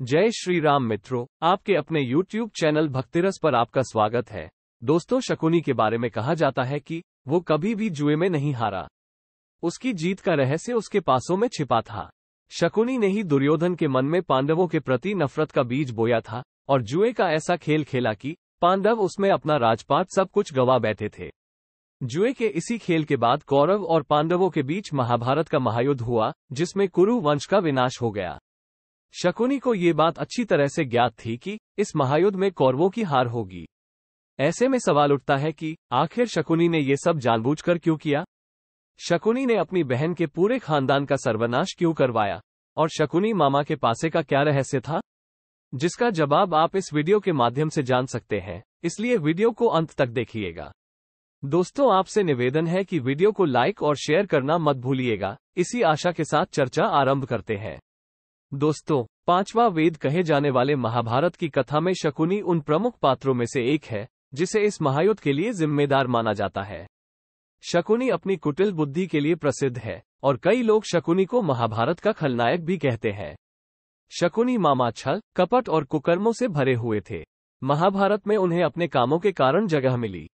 जय श्री राम मित्रों आपके अपने YouTube चैनल भक्तिरस पर आपका स्वागत है दोस्तों शकुनी के बारे में कहा जाता है कि वो कभी भी जुए में नहीं हारा उसकी जीत का रहस्य उसके पासों में छिपा था शकुनी ने ही दुर्योधन के मन में पांडवों के प्रति नफरत का बीज बोया था और जुए का ऐसा खेल खेला कि पांडव उसमें अपना राजपाट सब कुछ गवा बैठे थे जुए के इसी खेल के बाद कौरव और पांडवों के बीच महाभारत का महायुद्ध हुआ जिसमें कुरु वंश का विनाश हो गया शकुनी को ये बात अच्छी तरह से ज्ञात थी कि इस महायुद्ध में कौरवों की हार होगी ऐसे में सवाल उठता है कि आखिर शकुनी ने ये सब जानबूझकर क्यों किया शकुनी ने अपनी बहन के पूरे खानदान का सर्वनाश क्यों करवाया और शकुनी मामा के पासे का क्या रहस्य था जिसका जवाब आप इस वीडियो के माध्यम से जान सकते हैं इसलिए वीडियो को अंत तक देखिएगा दोस्तों आपसे निवेदन है कि वीडियो को लाइक और शेयर करना मत भूलिएगा इसी आशा के साथ चर्चा आरंभ करते हैं दोस्तों पांचवा वेद कहे जाने वाले महाभारत की कथा में शकुनी उन प्रमुख पात्रों में से एक है जिसे इस महायुद्ध के लिए जिम्मेदार माना जाता है शकुनी अपनी कुटिल बुद्धि के लिए प्रसिद्ध है और कई लोग शकुनी को महाभारत का खलनायक भी कहते हैं शकुनी मामा छल कपट और कुकर्मों से भरे हुए थे महाभारत में उन्हें अपने कामों के कारण जगह मिली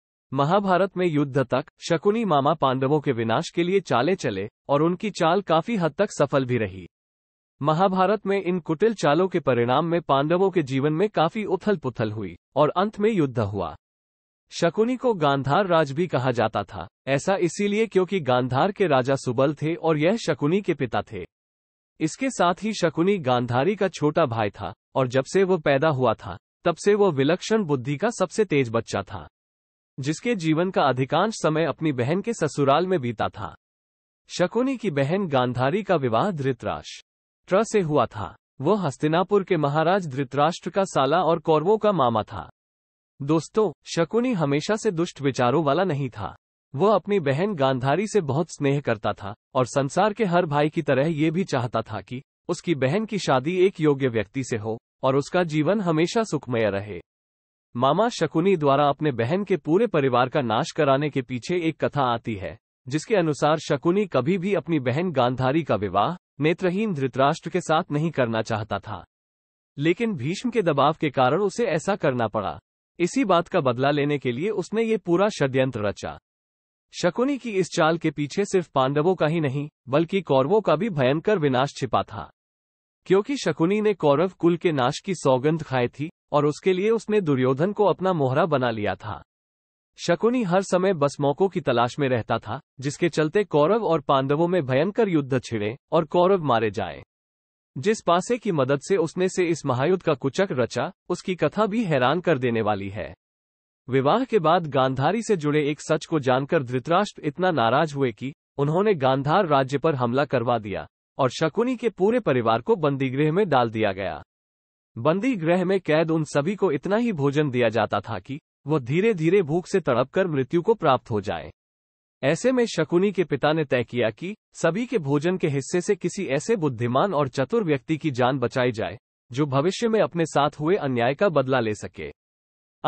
महाभारत में युद्ध तक शकुनी मामा पांडवों के विनाश के लिए चाले चले और उनकी चाल काफी हद तक सफल भी रही महाभारत में इन कुटिल चालों के परिणाम में पांडवों के जीवन में काफी उथल पुथल हुई और अंत में युद्ध हुआ शकुनी को गांधार राज भी कहा जाता था ऐसा इसीलिए क्योंकि गांधार के राजा सुबल थे और यह शकुनी के पिता थे इसके साथ ही शकुनी गांधारी का छोटा भाई था और जब से वो पैदा हुआ था तब से वो विलक्षण बुद्धि का सबसे तेज बच्चा था जिसके जीवन का अधिकांश समय अपनी बहन के ससुराल में बीता था शकुनी की बहन गांधारी का विवाह धृतराश ट्र से हुआ था वह हस्तिनापुर के महाराज धृतराष्ट्र का साला और कौरवों का मामा था दोस्तों शकुनी हमेशा से दुष्ट विचारों वाला नहीं था वह अपनी बहन गांधारी से बहुत स्नेह करता था और संसार के हर भाई की तरह ये भी चाहता था कि उसकी बहन की शादी एक योग्य व्यक्ति से हो और उसका जीवन हमेशा सुखमय रहे मामा शकुनी द्वारा अपने बहन के पूरे परिवार का नाश कराने के पीछे एक कथा आती है जिसके अनुसार शकुनी कभी भी अपनी बहन गांधारी का विवाह नेत्रहीन धृतराष्ट्र के साथ नहीं करना चाहता था लेकिन भीष्म के दबाव के कारण उसे ऐसा करना पड़ा इसी बात का बदला लेने के लिए उसने ये पूरा षड्यंत्र रचा शकुनी की इस चाल के पीछे सिर्फ पांडवों का ही नहीं बल्कि कौरवों का भी भयंकर विनाश छिपा था क्योंकि शकुनी ने कौरव कुल के नाश की सौगंध खाई थी और उसके लिए उसने दुर्योधन को अपना मोहरा बना लिया था शकुनी हर समय बस मौकों की तलाश में रहता था जिसके चलते कौरव और पांडवों में भयंकर युद्ध छिड़े और कौरव मारे जाए जिस पासे की मदद से उसने से इस महायुद्ध का कुचक रचा उसकी कथा भी हैरान कर देने वाली है विवाह के बाद गांधारी से जुड़े एक सच को जानकर धृतराष्ट्र इतना नाराज हुए कि उन्होंने गांधार राज्य पर हमला करवा दिया और शकुनी के पूरे परिवार को बंदीगृह में डाल दिया गया बंदी गृह में कैद उन सभी को इतना ही भोजन दिया जाता था कि वह धीरे धीरे भूख से तड़पकर मृत्यु को प्राप्त हो जाए ऐसे में शकुनी के पिता ने तय किया कि सभी के भोजन के हिस्से से किसी ऐसे बुद्धिमान और चतुर व्यक्ति की जान बचाई जाए जो भविष्य में अपने साथ हुए अन्याय का बदला ले सके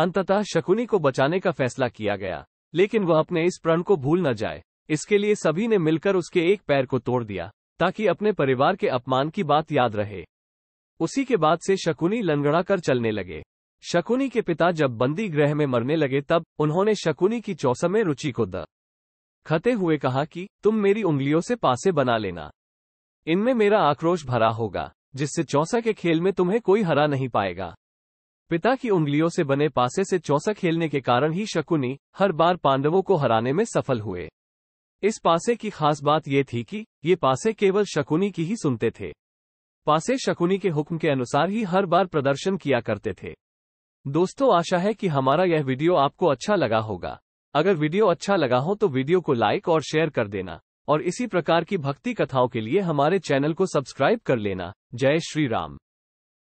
अंततः शकुनी को बचाने का फैसला किया गया लेकिन वह अपने इस प्रण को भूल न जाए इसके लिए सभी ने मिलकर उसके एक पैर को तोड़ दिया ताकि अपने परिवार के अपमान की बात याद रहे उसी के बाद से शकुनी लंगड़ा कर चलने लगे शकुनी के पिता जब बंदी गृह में मरने लगे तब उन्होंने शकुनी की चौसा में रुचि को द खते हुए कहा कि तुम मेरी उंगलियों से पासे बना लेना इनमें मेरा आक्रोश भरा होगा जिससे चौसा के खेल में तुम्हें कोई हरा नहीं पाएगा पिता की उंगलियों से बने पासे से चौसा खेलने के कारण ही शकुनी हर बार पांडवों को हराने में सफल हुए इस पासे की खास बात यह थी कि ये पासे केवल शकुनी की ही सुनते थे पासे शकुनी के हुक्म के अनुसार ही हर बार प्रदर्शन किया करते थे दोस्तों आशा है कि हमारा यह वीडियो आपको अच्छा लगा होगा अगर वीडियो अच्छा लगा हो तो वीडियो को लाइक और शेयर कर देना और इसी प्रकार की भक्ति कथाओं के लिए हमारे चैनल को सब्सक्राइब कर लेना जय श्री राम